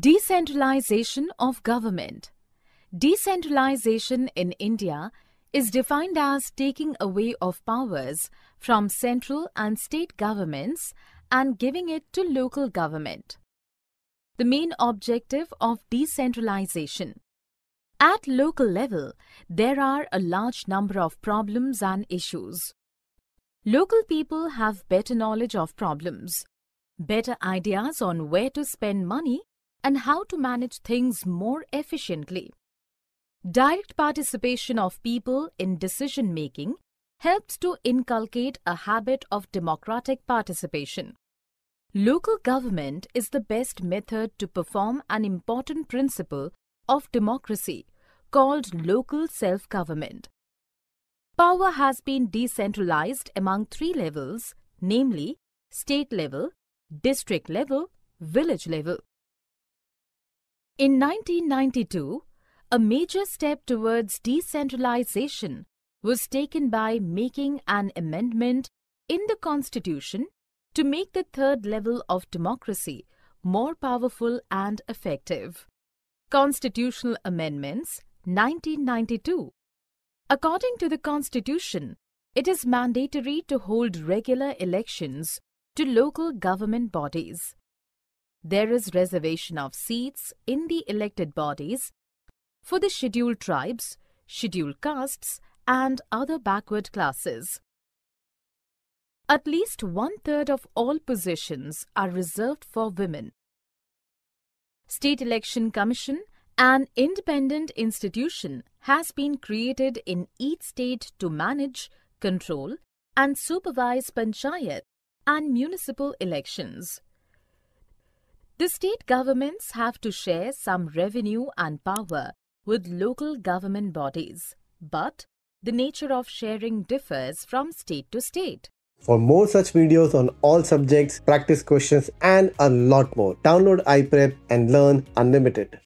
Decentralization of government. Decentralization in India is defined as taking away of powers from central and state governments and giving it to local government. The main objective of decentralization. At local level, there are a large number of problems and issues. Local people have better knowledge of problems, better ideas on where to spend money and how to manage things more efficiently. Direct participation of people in decision making helps to inculcate a habit of democratic participation. Local government is the best method to perform an important principle of democracy called local self government. Power has been decentralized among three levels namely, state level, district level, village level. In 1992, a major step towards decentralization was taken by making an amendment in the Constitution to make the third level of democracy more powerful and effective. Constitutional Amendments 1992 According to the Constitution, it is mandatory to hold regular elections to local government bodies there is reservation of seats in the elected bodies for the scheduled tribes, scheduled castes, and other backward classes. At least one third of all positions are reserved for women. State Election Commission, an independent institution, has been created in each state to manage, control, and supervise panchayat and municipal elections. The state governments have to share some revenue and power with local government bodies, but the nature of sharing differs from state to state. For more such videos on all subjects, practice questions, and a lot more, download iPrep and learn unlimited.